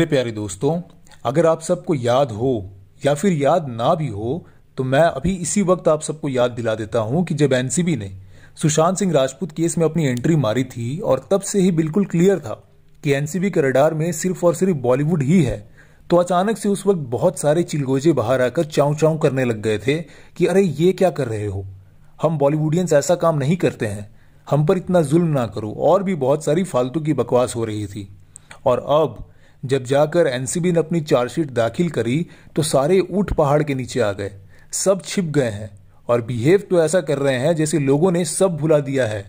मेरे प्यारे दोस्तों अगर आप सबको याद हो या फिर याद ना भी हो तो मैं अभी इसी वक्त आप सबको याद दिला देता हूं कि जब एनसीबी ने सुशांत सिंह राजपूत केस में अपनी एंट्री मारी थी और तब से ही बिल्कुल क्लियर था कि एनसीबी के रडार में सिर्फ और सिर्फ बॉलीवुड ही है तो अचानक से उस वक्त बहुत सारे चिलगोजे बाहर आकर चाऊ चाऊ करने लग गए थे कि अरे ये क्या कर रहे हो हम बॉलीवुडियंस ऐसा काम नहीं करते हैं हम पर इतना जुल्म ना करो और भी बहुत सारी फालतू की बकवास हो रही थी और अब जब जाकर एनसीबी ने अपनी चार्जशीट दाखिल करी तो सारे ऊट पहाड़ के नीचे आ गए सब छिप गए हैं और बिहेव तो ऐसा कर रहे हैं जैसे लोगों ने सब भुला दिया है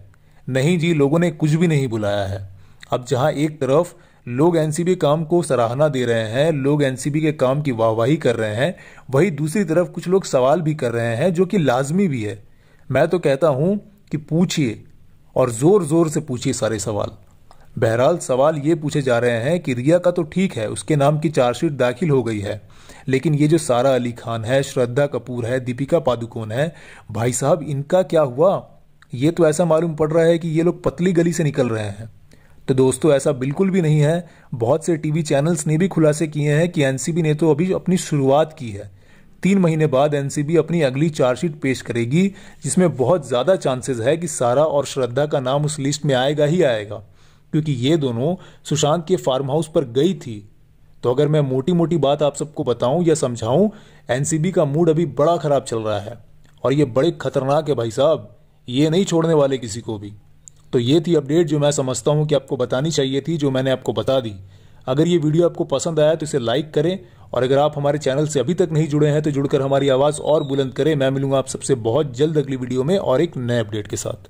नहीं जी लोगों ने कुछ भी नहीं भुलाया है अब जहां एक तरफ लोग एनसीबी काम को सराहना दे रहे हैं लोग एनसीबी के काम की वाहवाही कर रहे हैं वहीं दूसरी तरफ कुछ लोग सवाल भी कर रहे हैं जो कि लाजमी भी है मैं तो कहता हूं कि पूछिए और जोर जोर से पूछिए सारे सवाल बहरहाल सवाल ये पूछे जा रहे हैं कि रिया का तो ठीक है उसके नाम की चार्जशीट दाखिल हो गई है लेकिन ये जो सारा अली खान है श्रद्धा कपूर है दीपिका पादुकोण है भाई साहब इनका क्या हुआ ये तो ऐसा मालूम पड़ रहा है कि ये लोग पतली गली से निकल रहे हैं तो दोस्तों ऐसा बिल्कुल भी नहीं है बहुत से टीवी चैनल्स ने भी खुलासे किए हैं कि एनसीबी ने तो अभी अपनी शुरुआत की है तीन महीने बाद एनसीबी अपनी अगली चार्जशीट पेश करेगी जिसमें बहुत ज़्यादा चांसेस है कि सारा और श्रद्धा का नाम उस लिस्ट में आएगा ही आएगा क्योंकि ये दोनों सुशांत के फार्म हाउस पर गई थी तो अगर मैं मोटी मोटी बात आप सबको बताऊं या समझाऊं एनसीबी का मूड अभी बड़ा खराब चल रहा है और ये बड़े खतरनाक है भाई साहब ये नहीं छोड़ने वाले किसी को भी तो ये थी अपडेट जो मैं समझता हूँ कि आपको बतानी चाहिए थी जो मैंने आपको बता दी अगर ये वीडियो आपको पसंद आया तो इसे लाइक करें और अगर आप हमारे चैनल से अभी तक नहीं जुड़े हैं तो जुड़कर हमारी आवाज़ और बुलंद करें मैं मिलूंगा आप सबसे बहुत जल्द अगली वीडियो में और एक नए अपडेट के साथ